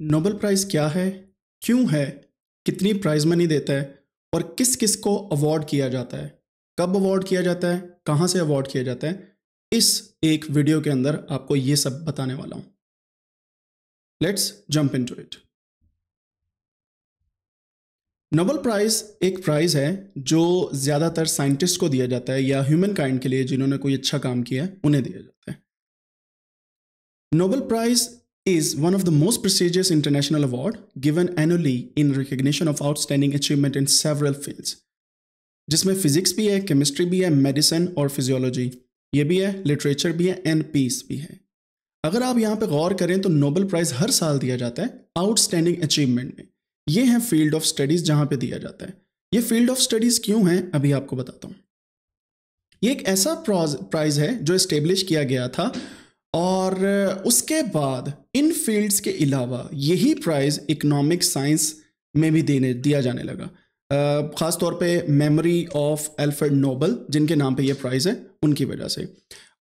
Nobel prize क्या है क्यों है कितनी प्राइज़ मनी देता है और किस किस को अवार्ड किया जाता है कब अवार्ड किया जाता है कहाँ से अवार्ड किया जाता है इस एक वीडियो के अंदर आपको ये सब बताने वाला हूँ let's jump into it Nobel prize एक प्राइज़ है जो ज़्यादातर साइंटिस्ट को दिया जाता है या ह्यूमन काइंड के लिए जिन्होंने कोई अच्छा काम किया है उन्हें दिया जाता है Nobel prize is one of the most prestigious international award given annually in recognition of outstanding achievement in several fields जिसमें फिजिक्स भी है केमिस्ट्री भी है मेडिसिन और फिजियोलॉजी ये भी है लिटरेचर भी है एंड पीस भी है अगर आप यहाँ पे गौर करें तो नोबेल प्राइज़ हर साल दिया जाता है आउटस्टैंडिंग अचीवमेंट में ये है फील्ड ऑफ स्टडीज़ जहाँ पे दिया जाता है ये फील्ड ऑफ स्टडीज़ क्यों है अभी आपको बताता हूँ ये एक ऐसा प्राइज़ है जो इस्टेब्लिश किया गया था और उसके बाद इन फील्ड्स के अलावा यही प्राइज़ इकोनॉमिक साइंस में भी देने दिया जाने लगा ख़ास तौर पे मेमोरी ऑफ एल्फर्ड नोबल जिनके नाम पे ये प्राइज़ है उनकी वजह से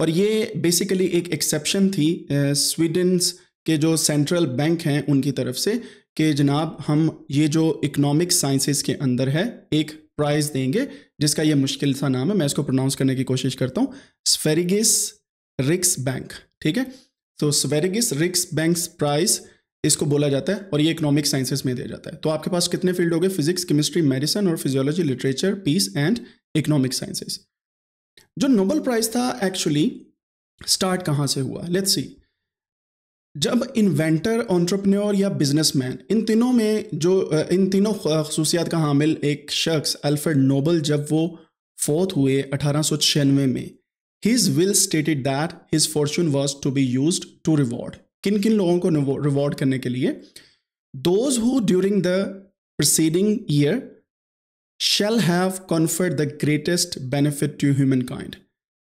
और ये बेसिकली एक एक्सेप्शन थी स्वीडन के जो सेंट्रल बैंक हैं उनकी तरफ से कि जनाब हम ये जो इकोनॉमिक साइंसेस के अंदर है एक प्राइज़ देंगे जिसका ये मुश्किल सा नाम है मैं इसको प्रोनाउंस करने की कोशिश करता हूँ स्फेरिगिस रिक्स बैंक ठीक है तो स्वेरिगिस रिक्स बैंक प्राइस इसको बोला जाता है और ये इकोनॉमिक साइंसेस में दिया जाता है तो आपके पास कितने फील्ड हो गए फिजिक्स केमिस्ट्री मेडिसिन और physiology literature peace and economic sciences जो नोबल प्राइज था एक्चुअली स्टार्ट कहाँ से हुआ लेट्स सी जब इन्वेंटर ऑन्ट्रप्रनोर या बिजनेसमैन इन तीनों में जो इन तीनों खसूसियात का हामिल एक शख्स अल्फ्रेड नोबल जब वो फोत हुए अठारह में his will stated that his fortune was to be use to reward किन किन लोगों को रिवॉर्ड करने के लिए those who during the preceding year shall have conferred the greatest benefit to humankind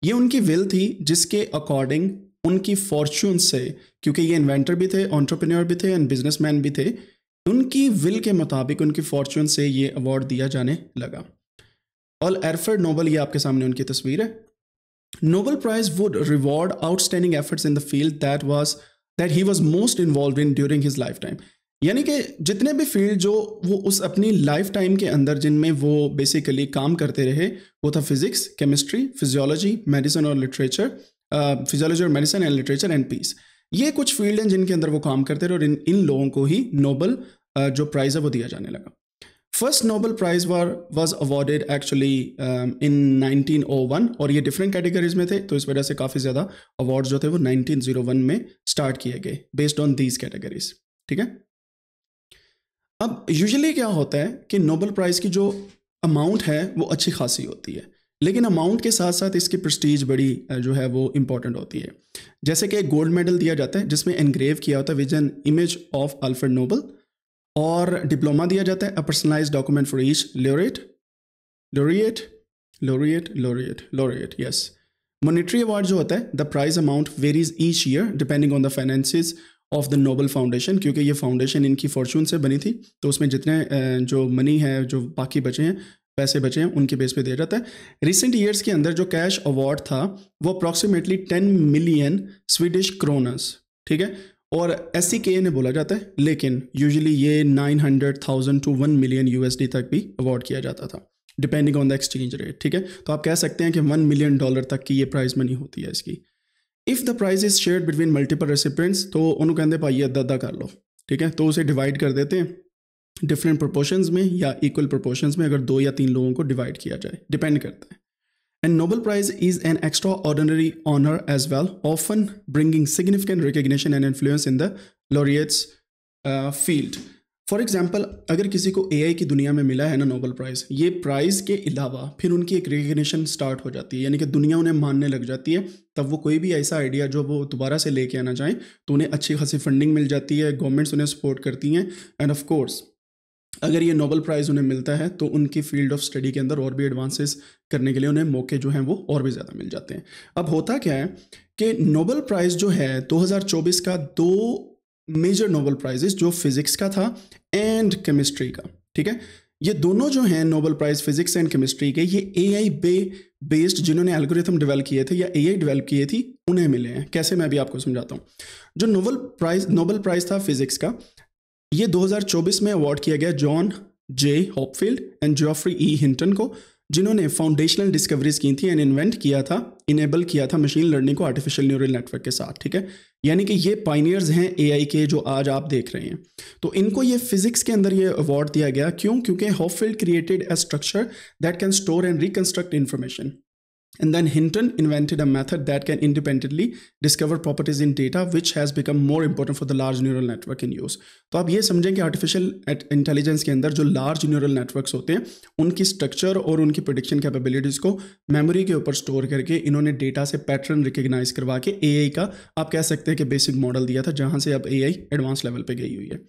ये उनकी विल थी जिसके अकॉर्डिंग उनकी फॉर्चून से क्योंकि ये इन्वेंटर भी थे ऑन्टरप्रेन्योर भी थे एंड बिजनेसमैन भी थे उनकी विल के मुताबिक उनकी फॉर्चून से ये अवार्ड दिया जाने लगा और एरफर्ड नोबल ये आपके सामने उनकी तस्वीर है Nobel Prize would reward outstanding efforts in the field that was that he was most involved in during his lifetime यानी कि जितने भी फील्ड जो वो उस अपनी लाइफ टाइम के अंदर जिनमें वो बेसिकली काम करते रहे वो था फिजिक्स केमिस्ट्री फिजियोलॉजी मेडिसिन और लिटरेचर फिजियोलॉजी और medicine and literature and peace ये कुछ फील्ड हैं जिनके अंदर वो काम करते रहे और इन इन लोगों को ही नोबल uh, जो प्राइज़ है वो दिया जाने लगा first Nobel prize war was awarded actually in 1901 और ये डिफरेंट कैटेगरीज में थे तो इस वजह से काफ़ी ज़्यादा अवार्ड जो थे वो 1901 में स्टार्ट किए गए बेस्ड ऑन दीज कैटेगरीज ठीक है अब यूजुअली क्या होता है कि नोबल प्राइज़ की जो अमाउंट है वो अच्छी खासी होती है लेकिन अमाउंट के साथ साथ इसकी प्रस्टीज बड़ी जो है वो इंपॉर्टेंट होती है जैसे कि एक गोल्ड मेडल दिया जाता है जिसमें एनग्रेव किया होता है with an image of Alfred Nobel और डिप्लोमा दिया जाता है a personalise document for each laureate laureate laureate laureate laureate yes monetary award जो होता है the prize amount varies each year depending on the finances of the Nobel foundation क्योंकि ये foundation इनकी फॉर्चून से बनी थी तो उसमें जितने जो मनी है जो बाकी बचे हैं पैसे बचे हैं उनके बेस पे दिया जाता है रिसेंट ईयर्स के अंदर जो कैश अवार्ड था वो approximately ten million Swedish kronor ठीक है और एस सी के ए ने बोला जाता है लेकिन यूजली ये nine hundred thousand to one million U S D तक भी अवॉर्ड किया जाता था depending on the exchange rate ठीक है तो आप कह सकते हैं कि वन मिलियन डॉलर तक की ये प्राइज मनी होती है इसकी if the prize is share between multiple recipients तो उन्होंने कहते भाई अद्धा अदा कर लो ठीक है तो उसे डिवाइड कर देते हैं डिफरेंट प्रपोर्शन में या इक्वल प्रोपोर्शंस में अगर दो या तीन लोगों को डिवाइड किया जाए डिपेंड करते हैं And Nobel Prize is an extraordinary honor as well, often bringing significant recognition and influence in the laureates uh, field. For example अगर किसी को ए की दुनिया में मिला है ना नोबल प्राइज़ ये प्राइज़ के अलावा फिर उनकी एक रिकग्निशन स्टार्ट हो जाती है यानी कि दुनिया उन्हें मानने लग जाती है तब वो कोई भी ऐसा आइडिया जो वो दोबारा से लेके आना चाहें तो उन्हें अच्छी खासी फंडिंग मिल जाती है गवर्नमेंट्स उन्हें सपोर्ट करती हैं एंड ऑफ कोर्स अगर ये नोबल प्राइज़ उन्हें मिलता है तो उनकी फील्ड ऑफ स्टडी के अंदर और भी एडवांसेस करने के लिए उन्हें मौके जो हैं वो और भी ज़्यादा मिल जाते हैं अब होता क्या है कि नोबल प्राइज़ जो है 2024 का दो मेजर नोबल प्राइजेस जो फिज़िक्स का था एंड केमिस्ट्री का ठीक है ये दोनों जो हैं Nobel prize physics and chemistry के ये ए आई बे बेस्ड जिन्होंने एल्गोरिथम डेवलप किए थे या ए आई डिवेल्प किए थी उन्हें मिले हैं कैसे मैं भी आपको समझाता हूँ जो नोबल प्राइज़ नोबल प्राइज़ था फिज़िक्स का ये 2024 में अवार्ड किया गया John J Hopfield and Geoffrey E Hinton को जिन्होंने फाउंडेशनल डिस्कवरीज की थी एंड इन्वेंट किया था इनेबल किया था मशीन लर्निंग को आर्टिफिशियल न्यूरल नेटवर्क के साथ ठीक है यानी कि ये पाइनियर्स हैं एआई के जो आज आप देख रहे हैं तो इनको ये फिजिक्स के अंदर ये अवार्ड दिया गया क्यों क्योंकि Hopfield created a structure that can store and reconstruct information And then Hinton invented a method that can independently discover properties in data which has become more important for the large neural network in use. तो आप ये समझें कि artificial intelligence के अंदर जो large neural networks होते हैं उनकी स्ट्रक्चर और उनकी प्रोडिक्शन कैपेबिलिटीज़ को मेमोरी के ऊपर स्टोर करके इन्होंने डेटा से पैटर्न रिकग्नाइज करवा के ए का आप कह सकते हैं कि बेसिक मॉडल दिया था जहाँ से अब ए एडवांस लेवल पर गई हुई है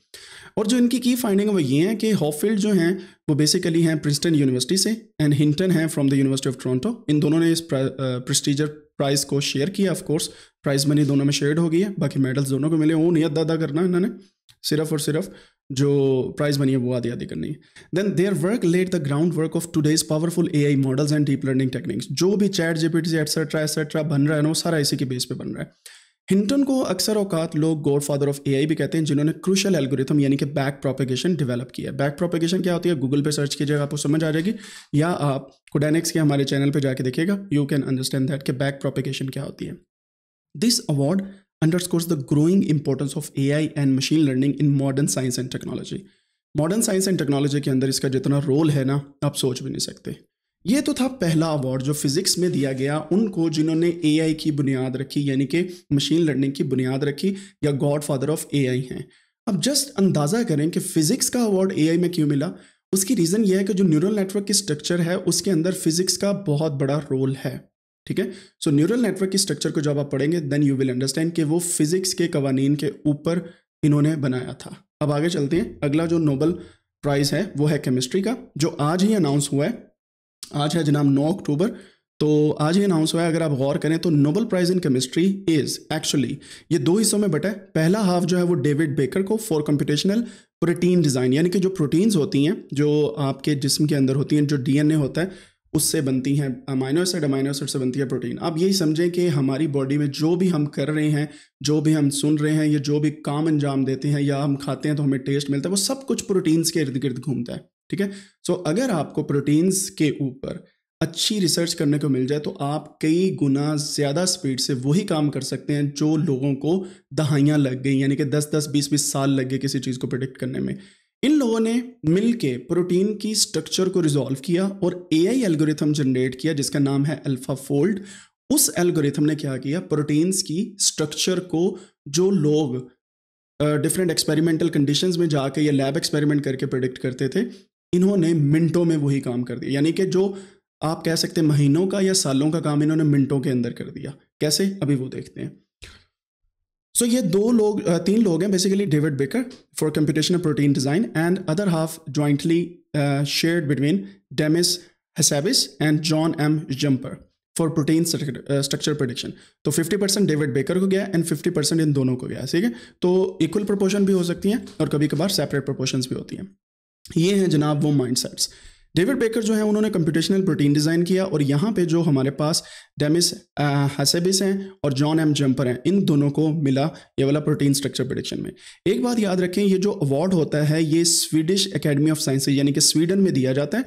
और जो इनकी की फाइंडिंग वो ये हैं कि हॉफील्ड जो हैं वो बेसिकली हैं प्रिंसटन यूनिवर्सिटी से एंड हिंटन हैं from the University of Toronto इन दोनों ने इस प्रेस्टीजर प्राइज़ को शेयर किया ऑफ कोर्स प्राइज़ मनी दोनों में शेयर हो गई है बाकी मेडल्स दोनों को मिले वो नहीं अदा अदा करना इन्होंने सिर्फ और सिर्फ जो प्राइज़ बनी है वो आदि आदि करनी है then their work laid the groundwork of today's powerful A I models and deep learning techniques जो भी चैट जीपीटी एटसेट्रा एसेट्रा बन रहा है ना वो सारा इसी के बेस पे बन रहा है हिंटन को अक्सर औकात लोग गॉड फादर ऑफ एआई भी कहते हैं जिन्होंने क्रूशल एल्गोरिथम यानी कि बैक प्रोपेगेशन डेवलप किया है बैक प्रोपेगेशन क्या होती है गूगल पे सर्च कीजिएगा आपको समझ आ जाएगी या आप कोडेनिक्स के हमारे चैनल पे जाके देखिएगा यू कैन अंडरस्टैंड दैट कि बैक प्रोपेगेशन क्या होती है this award underscores the growing importance of A I and machine learning in modern science and technology modern science and technology के अंदर इसका जितना रोल है ना आप सोच भी नहीं सकते ये तो था पहला अवार्ड जो फिजिक्स में दिया गया उनको जिन्होंने ए की बुनियाद रखी यानी कि मशीन लर्निंग की बुनियाद रखी या गॉड फादर ऑफ ए हैं अब जस्ट अंदाज़ा करें कि फिजिक्स का अवार्ड ए में क्यों मिला उसकी रीज़न यह है कि जो न्यूरल नेटवर्क की स्ट्रक्चर है उसके अंदर फिजिक्स का बहुत बड़ा रोल है ठीक है सो न्यूरल नेटवर्क की स्ट्रक्चर को जब आप पढ़ेंगे देन यू विल अंडरस्टैंड कि वो फिजिक्स के कवानीन के ऊपर इन्होंने बनाया था अब आगे चलते हैं अगला जो नोबल प्राइज़ है वो है केमिस्ट्री का जो आज ही अनाउंस हुआ है आज है जनाब 9 अक्टूबर तो आज ये अनाउंस हुआ है अगर आप गौर करें तो Nobel prize in chemistry is actually ये दो हिस्सों में बटा है पहला हाफ जो है वो डेविड बेकर को फॉर कंप्यूटेशनल प्रोटीन डिज़ाइन यानी कि जो प्रोटीन्स होती हैं जो आपके जिसम के अंदर होती हैं जो डी होता है उससे बनती हैं अमाइनो एसिड अमाइनो एसिड से बनती है प्रोटीन आप यही समझें कि हमारी बॉडी में जो भी हम कर रहे हैं जो भी हम सुन रहे हैं या जो भी काम अंजाम देते हैं या हम खाते हैं तो हमें टेस्ट मिलता है वो सब कुछ प्रोटीन्स के इर्द गिर्द घूमता है ठीक है सो अगर आपको प्रोटीन्स के ऊपर अच्छी रिसर्च करने को मिल जाए तो आप कई गुना ज़्यादा स्पीड से वही काम कर सकते हैं जो लोगों को दहाइयाँ लग गई यानी कि 10-10, 20-20 साल लग गए किसी चीज़ को प्रोडिक्ट करने में इन लोगों ने मिल प्रोटीन की स्ट्रक्चर को रिजॉल्व किया और ए आई एल्गोरिथम जनरेट किया जिसका नाम है अल्फा फोल्ड उस एल्गोरिथम ने क्या किया प्रोटीन्स की स्ट्रक्चर को जो लोग डिफरेंट एक्सपेरिमेंटल कंडीशंस में जाके या लैब एक्सपेरिमेंट करके प्रोडिक्ट करते थे इन्होंने मिनटों में वही काम कर दिया यानी कि जो आप कह सकते हैं महीनों का या सालों का काम इन्होंने मिनटों के अंदर कर दिया कैसे अभी वो देखते हैं सो so, ये दो लोग तीन लोग हैं basically David Baker for computational protein design and other half jointly shared between Demis Hassabis and John M Jumper for protein structure prediction तो 50 परसेंट डेविड बेकर को गया एंड 50 परसेंट इन दोनों को गया ठीक है तो इक्वल प्रोपोर्शन भी हो सकती हैं और कभी कभार सेपरेट प्रोपोर्शन भी होती हैं ये हैं जनाब वो सेट्स डेविड बेकर जो है उन्होंने कंप्यूटेशनल प्रोटीन डिज़ाइन किया और यहाँ पे जो हमारे पास डेमिस हसेबिस हैं और जॉन एम जम्पर हैं इन दोनों को मिला ये वाला प्रोटीन स्ट्रक्चर प्रोडिक्शन में एक बात याद रखें ये जो अवार्ड होता है ये स्वीडिश एकेडमी ऑफ साइंसेज यानी कि स्वीडन में दिया जाता है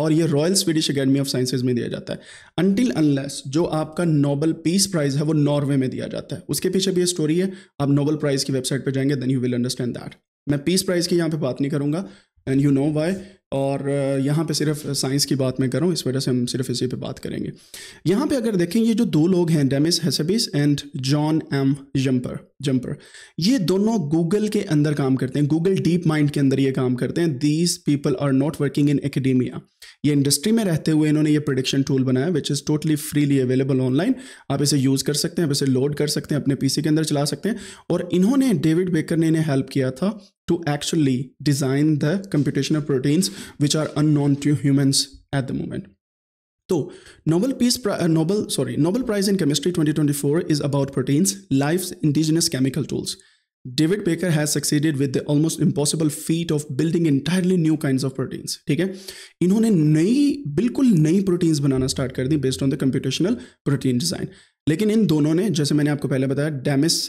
और ये Royal Swedish Academy of Sciences में दिया जाता है अनटिल अनलेस जो आपका नोबल पीस प्राइज है वो नॉर्वे में दिया जाता है उसके पीछे भी ये स्टोरी है आप नोबल प्राइज़ की वेबसाइट पर जाएंगे then you will understand that मैं पीस प्राइज़ की यहाँ पे बात नहीं करूँगा एंड यू नो वाई और यहाँ पे सिर्फ साइंस की बात मैं करूँ इस वजह से हम सिर्फ इसी पे बात करेंगे यहाँ पे अगर देखें ये जो दो लोग हैं Demis Hassabis and John M Jumper Jumper ये दोनों गूगल के अंदर काम करते हैं गूगल डीप माइंड के अंदर ये काम करते हैं these people are not working in academia ये इंडस्ट्री में रहते हुए इन्होंने ये प्रोडिक्शन टूल बनाया which is totally freely available online आप इसे यूज़ कर सकते हैं आप इसे लोड कर सकते हैं अपने पीसी के अंदर चला सकते हैं और इन्होंने डेविड बेकर ने इन्हें हेल्प किया था to actually design the computational proteins which are unknown to humans at the moment. So Nobel Peace Pri- uh, Nobel sorry Nobel Prize in Chemistry 2024 is about proteins, life's indigenous chemical tools. David Baker has succeeded with the almost impossible feat of building entirely new kind of proteins ठीक है इन्होंने नई बिल्कुल नई proteins बनाना start कर दी based on the computational protein design लेकिन इन दोनों ने जैसे मैंने आपको पहले बताया Demis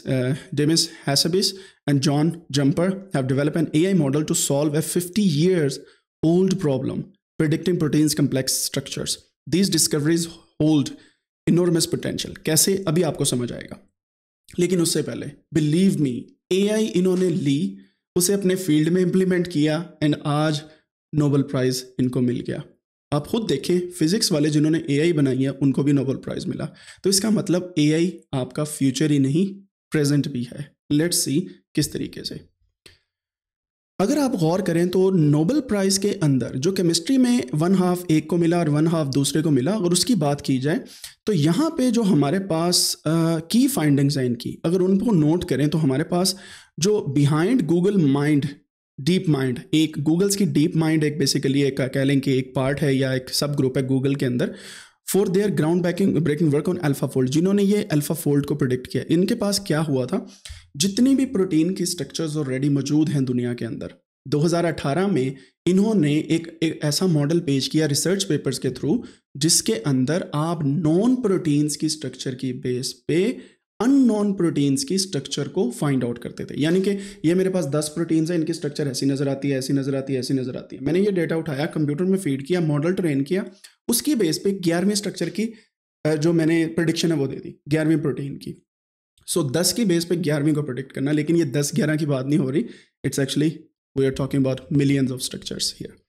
Demis Hassabis and John Jumper have develop an A I model to solve a fifty years old problem predicting proteins complex structures these discoveries hold enormous potential कैसे अभी आपको समझ आएगा लेकिन उससे पहले बिलीव मी एआई इन्होंने ली उसे अपने फील्ड में इम्प्लीमेंट किया एंड आज नोबल प्राइज़ इनको मिल गया आप खुद देखें फिजिक्स वाले जिन्होंने एआई बनाई है उनको भी नोबल प्राइज़ मिला तो इसका मतलब एआई आपका फ्यूचर ही नहीं प्रेजेंट भी है लेट्स सी किस तरीके से अगर आप गौर करें तो नोबल प्राइज़ के अंदर जो केमिस्ट्री में वन हाफ़ एक को मिला और वन हाफ़ दूसरे को मिला अगर उसकी बात की जाए तो यहाँ पे जो हमारे पास की फाइंडिंग्स हैं इनकी अगर उनको नोट करें तो हमारे पास जो behind Google mind DeepMind एक गूगल्स की डीप माइंड एक बेसिकली एक कह लें कि एक पार्ट है या एक सब ग्रुप है गूगल के अंदर for their ground backing breaking work on AlphaFold जिन्होंने ये अल्फा फोल्ड को प्रोडिक्ट किया इनके पास क्या हुआ था जितनी भी प्रोटीन की स्ट्रक्चर्स ऑलरेडी मौजूद हैं दुनिया के अंदर 2018 में इन्होंने एक, एक ऐसा मॉडल पेश किया रिसर्च पेपर्स के थ्रू जिसके अंदर आप नॉन प्रोटीन्स की स्ट्रक्चर की बेस पे अननोन प्रोटीन्स की स्ट्रक्चर को फाइंड आउट करते थे यानी कि ये मेरे पास दस प्रोटीन्स हैं इनकी स्ट्रक्चर ऐसी नज़र आती है ऐसी नज़र आती है ऐसी नज़र आती है मैंने ये डेटा उठाया कंप्यूटर में फीड किया मॉडल ट्रेन किया उसकी बेस पे ग्यारहवीं स्ट्रक्चर की जो मैंने प्रोडिक्शन है वो दे दी ग्यारहवीं प्रोटीन की सो so, दस की बेस पे ग्यारहवीं को प्रोडिक्ट करना लेकिन ये दस ग्यारह की बात नहीं हो रही it's actually we are talking about millions of structures here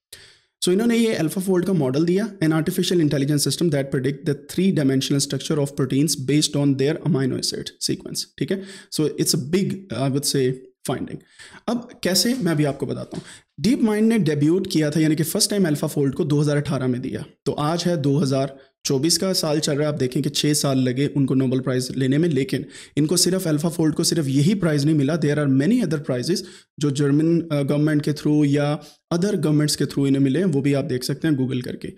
so इन्होंने ये अल्फा फोल्ड का मॉडल दिया an artificial intelligence system that predict the three dimensional structure of proteins based on their amino acid sequence ठीक है so it's a big I would say finding अब कैसे मैं अभी आपको बताता हूँ डीप माइंड ने डेब्यूट किया था यानी कि फर्स्ट टाइम अल्फा फोल्ड को 2018 में दिया तो आज है चौबीस का साल चल रहा है आप देखें कि छः साल लगे उनको नोबल प्राइज़ लेने में लेकिन इनको सिर्फ अल्फ़ा फोल्ड को सिर्फ यही प्राइज़ नहीं मिला there are many other prizes जो जर्मन गवर्नमेंट uh, के थ्रू या अदर गवर्नमेंट्स के थ्रू इन्हें मिले हैं वो भी आप देख सकते हैं गूगल करके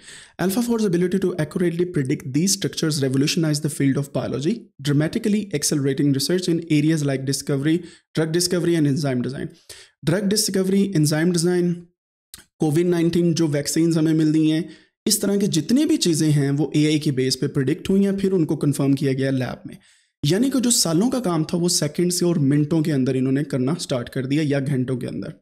AlphaFold's ability to accurately predict the structures revolutionize the field of biology dramatically accelerating research in areas like discovery drug discovery and enzyme design drug discovery enzyme design COVID nineteen जो vaccine हमें मिल रही हैं इस तरह के जितनी भी चीज़ें हैं वो ए के बेस पे प्रिडिक्ट हुई हैं फिर उनको कंफर्म किया गया लैब में यानी कि जो सालों का काम था वो सेकंड से और मिनटों के अंदर इन्होंने करना स्टार्ट कर दिया या घंटों के अंदर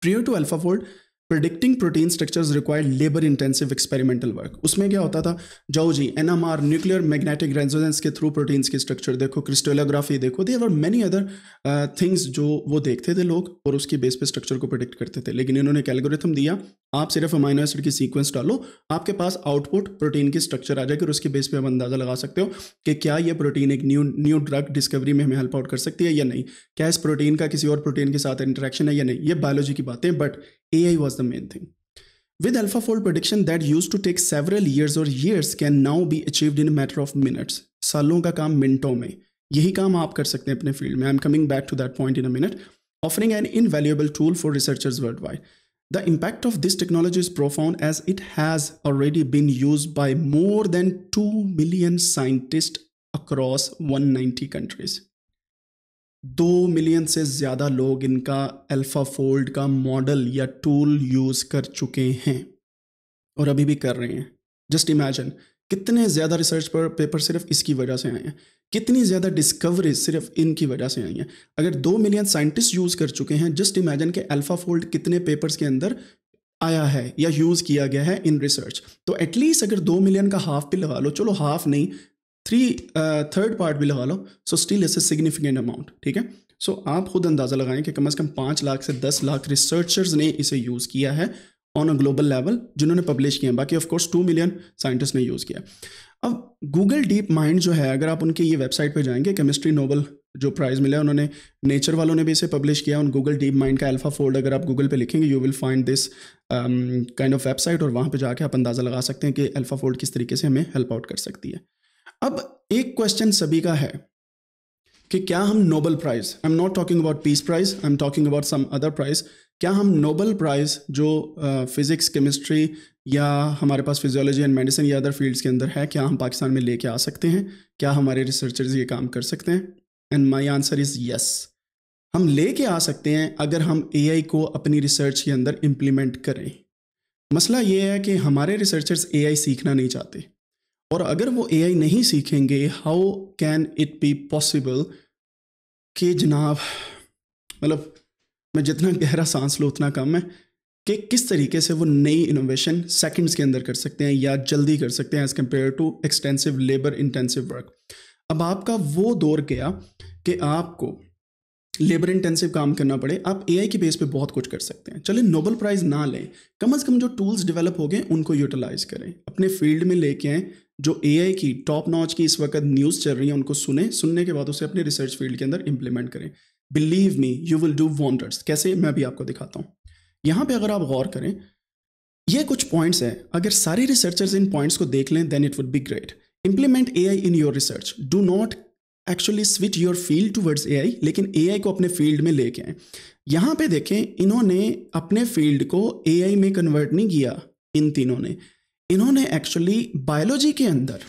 prior to AlphaFold predicting protein structures required labour intensive experimental work उसमें क्या होता था जाओ जी N M R nuclear magnetic resonance के थ्रू प्रोटीन्स के स्ट्रक्चर देखो क्रिस्टोलोग्राफी देखो दे और मैनी अदर थिंग्स जो वो देखते थे लोग और उसकी बेस पे स्ट्रक्चर को प्रोडिक्ट करते थे लेकिन इन्होंने एक एल्गोरिथम दिया आप सिर्फ अमाइनो एसिड की सीक्वेंस डालो आपके पास आउटपुट प्रोटीन की स्ट्रक्चर आ जाएगी और उसके बेस पे आप अंदाज़ा लगा सकते हो कि क्या ये प्रोटीन एक न्यू न्यू ड्रग डिस्कवरी में हमें हेल्प आउट कर सकती है या नहीं क्या इस प्रोटीन का किसी और प्रोटीन के साथ इंटरेक्शन है या नहीं ये बायोलॉजी की बातें but A I was the main thing with AlphaFold prediction that use to take several years और years can now be in in matter of minutes सालों का काम मिनटों में यही काम आप कर सकते हैं अपने फील्ड में I am coming back to that point in a minute offering an valuable tool for researchers worldwide The impact of this technology is profound as it has already been used by more than 2 million scientists across 190 countries. 2 million से ज़्यादा लोग इनका AlphaFold का model या tool use कर चुके हैं और अभी भी कर रहे हैं जस्ट इमेजिन कितने ज़्यादा रिसर्च पर पेपर सिर्फ इसकी वजह से आए हैं कितनी ज़्यादा डिस्कवरीज सिर्फ इनकी वजह से आई हैं अगर दो मिलियन साइंटिस्ट यूज़ कर चुके हैं जस्ट इमेजिन के अल्फ़ा फोल्ड कितने पेपर्स के अंदर आया है या यूज़ किया गया है इन रिसर्च तो एटलीस्ट अगर दो मिलियन का हाफ भी लगा लो चलो हाफ नहीं थ्री थर्ड पार्ट भी लगा लो so still is a significant amount ठीक है सो आप खुद अंदाज़ा लगाएं कि कम अज कम पाँच लाख से दस लाख रिसर्चर्स ने इसे यूज़ किया है ऑन अ ग्लोबल लेवल जिन्होंने पब्लिश किया है बाकी of course two million scientist ने यूज़ किया अब गूगल डीप माइंड जो है अगर आप उनकी ये वेबसाइट पे जाएंगे केमिस्ट्री नोबल जो प्राइज़ मिला है उन्होंने नेचर वालों ने भी इसे पब्लिश किया उन गूगल डीप माइंड का अल्फा फोल्ड अगर आप गूगल पे लिखेंगे you will find this kind of website और वहाँ पे जाके आप अंदाज़ा लगा सकते हैं कि अल्फा फोल्ड किस तरीके से हमें हेल्प आउट कर सकती है अब एक क्वेश्चन सभी का है कि क्या हम Nobel prize I am not talking about peace prize I am talking about some other prize क्या हम नोबल प्राइज़ जो फ़िज़िक्स केमिस्ट्री या हमारे पास फिजियोलॉजी एंड मेडिसिन या अदर फील्ड्स के अंदर है क्या हम पाकिस्तान में लेके आ सकते हैं क्या हमारे रिसर्चर्स ये काम कर सकते हैं and my answer is yes हम लेके आ सकते हैं अगर हम ए को अपनी रिसर्च के अंदर इम्प्लीमेंट करें मसला ये है कि हमारे रिसर्चर्स ए सीखना नहीं चाहते और अगर वो ए नहीं सीखेंगे how can it be possible कि जनाब मतलब मैं जितना गहरा सांस लूँ उतना कम है कि किस तरीके से वो नई इनोवेशन सेकंड्स के अंदर कर सकते हैं या जल्दी कर सकते हैं as compare to extensive labour intensive work अब आपका वो दौर गया कि आपको लेबर इंटेंसिव काम करना पड़े आप ए के बेस पे बहुत कुछ कर सकते हैं चले नोबल प्राइज़ ना लें कम अज़ कम जो टूल्स डेवलप हो गए उनको यूटिलाइज़ करें अपने फील्ड में लेके आएँ जो ए की टॉप नॉच की इस वक्त न्यूज़ चल रही है उनको सुने सुनने के बाद उसे अपने रिसर्च फील्ड के अंदर इम्प्लीमेंट करें believe me you will do wonders कैसे मैं भी आपको दिखाता हूँ यहाँ पे अगर आप गौर करें ये कुछ पॉइंट्स हैं अगर सारे रिसर्चर्स इन पॉइंट्स को देख लें then it would be great implement A I in your research do not actually switch your field towards A I लेकिन ए आई को अपने फील्ड में लेके आए यहाँ पे देखें इन्होंने अपने फील्ड को ए आई में कन्वर्ट नहीं किया इन तीनों ने इन्होंने एक्चुअली बायोलॉजी के अंदर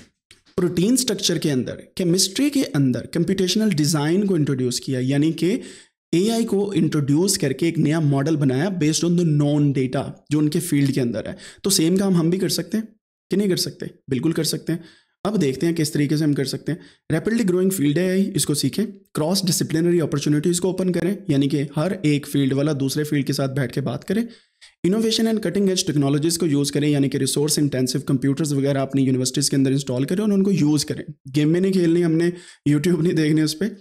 प्रोटीन स्ट्रक्चर के अंदर केमिस्ट्री के अंदर कंप्यूटेशनल डिज़ाइन को इंट्रोड्यूस किया यानी कि एआई को इंट्रोड्यूस करके एक नया मॉडल बनाया based on the known data जो उनके फील्ड के अंदर है तो सेम काम हम भी कर सकते हैं कि नहीं कर सकते बिल्कुल कर सकते हैं अब देखते हैं किस तरीके से हम कर सकते हैं रैपिडली ग्रोइंग फील्ड है इसको सीखें क्रॉस डिसिप्लिनरी अपॉर्चुनिटीज़ को ओपन करें यानी कि हर एक फील्ड वाला दूसरे फील्ड के साथ बैठ के बात करें innovation and cutting edge technologies को यूज़ करें यानी कि रिसोर्स इंटेंसिव कंप्यूटर्स वगैरह अपनी यूनिवर्सिटीज़ के अंदर इंस्टॉल करें और उनको यूज़ करें गेम में नहीं खेलनी हमने यूट्यूब नहीं देखने उस पर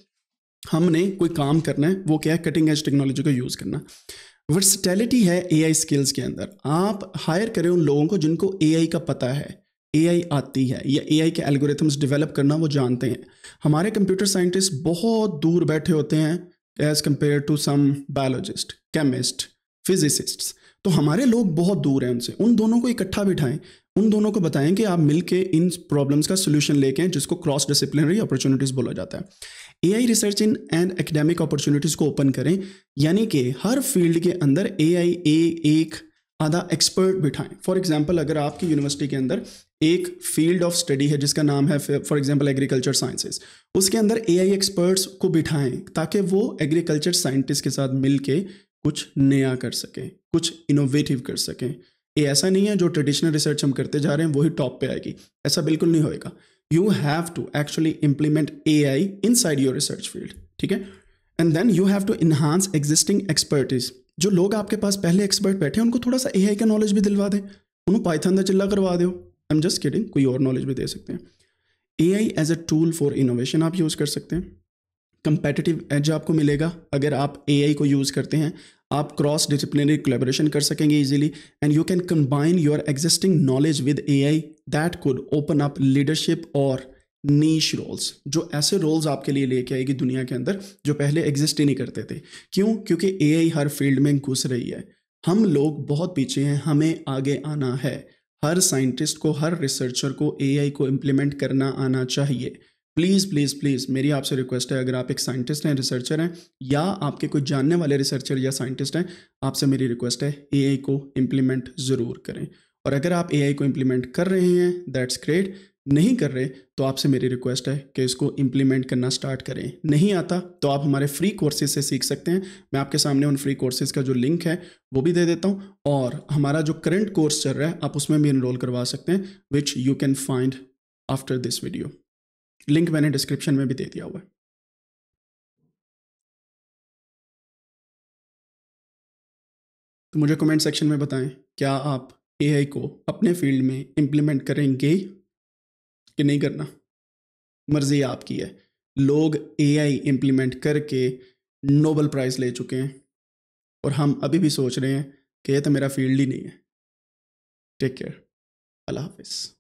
हमने कोई काम करना है वो क्या है कटिंग एज टेक्नोलॉजी को यूज़ करना वर्सटैलिटी है ए स्किल्स के अंदर आप हायर करें उन लोगों को जिनको ए का पता है ए आती है या ए के एल्गोरिथम्स डेवलप करना वो जानते हैं हमारे कंप्यूटर साइंटिस्ट बहुत दूर बैठे होते हैं as compare to some biologist chemist physicists तो हमारे लोग बहुत दूर हैं उनसे उन दोनों को इकट्ठा बिठाएं उन दोनों को बताएं कि आप मिलके इन प्रॉब्लम्स का सोल्यूशन लेके हैं जिसको क्रॉस डिसिप्लिनरी अपॉर्चुनिटीज़ बोला जाता है A I research in and academic opportunities को ओपन करें यानी कि हर फील्ड के अंदर ए आई ए एक आधा एक्सपर्ट बिठाएं फॉर एग्जाम्पल अगर आपकी यूनिवर्सिटी के अंदर एक फील्ड ऑफ स्टडी है जिसका नाम है फॉर एग्जाम्पल एग्रीकल्चर साइंसेज उसके अंदर ए आई एक्सपर्ट्स को बिठाएं ताकि वो एग्रीकल्चर साइंटिस्ट के साथ मिल के कुछ नया कर सकें कुछ इनोवेटिव कर सकें ये ऐसा नहीं है जो ट्रेडिशनल रिसर्च हम करते जा रहे हैं वही टॉप पे आएगी ऐसा बिल्कुल नहीं होएगा you have to actually implement A I inside your research field ठीक है and then you have to enhance existing expertise जो लोग आपके पास पहले एक्सपर्ट बैठे हैं उनको थोड़ा सा ए आई का नॉलेज भी दिलवा दें उन्होंने पाइथन का चिल्ला करवा दो आई एम जस्ट किडिंग कोई और नॉलेज भी दे सकते हैं A I as a tool for innovation आप यूज़ कर सकते हैं कंपेटिटिव एज आपको मिलेगा अगर आप ए आई को यूज़ करते हैं आप क्रॉस डिसिप्लिनरी कोलेबोरेशन कर सकेंगे easily and you can combine your existing knowledge with AI that could open up leadership और नीश रोल्स जो ऐसे रोल्स आपके लिए लेके आएगी दुनिया के अंदर जो पहले एग्जिस्ट ही नहीं करते थे क्यों क्योंकि ए हर फील्ड में घुस रही है हम लोग बहुत पीछे हैं हमें आगे आना है हर साइंटिस्ट को हर रिसर्चर को ए को इम्प्लीमेंट करना आना चाहिए प्लीज़ प्लीज़ प्लीज़ मेरी आपसे रिक्वेस्ट है अगर आप एक साइंटिस्ट हैं रिसर्चर हैं या आपके कोई जानने वाले रिसर्चर या साइंटिस्ट हैं आपसे मेरी रिक्वेस्ट है ए को इम्प्लीमेंट ज़रूर करें और अगर आप ए को इम्प्लीमेंट कर रहे हैं दैट्स ग्रेट नहीं कर रहे तो आपसे मेरी रिक्वेस्ट है कि इसको इम्प्लीमेंट करना स्टार्ट करें नहीं आता तो आप हमारे फ्री कोर्सेज से सीख सकते हैं मैं आपके सामने उन फ्री कोर्सेज का जो लिंक है वो भी दे देता हूँ और हमारा जो करंट कोर्स चल रहा है आप उसमें भी इनरोल करवा सकते हैं which you can find after this video link मैंने डिस्क्रिप्शन में भी दे दिया हुआ है तो मुझे कमेंट सेक्शन में बताएं क्या आप एआई को अपने फील्ड में इम्प्लीमेंट करेंगे कि नहीं करना मर्जी आपकी है लोग एआई इंप्लीमेंट करके नोबल प्राइज़ ले चुके हैं और हम अभी भी सोच रहे हैं कि यह तो मेरा फील्ड ही नहीं है टेक केयर अल्लाह हाफिज़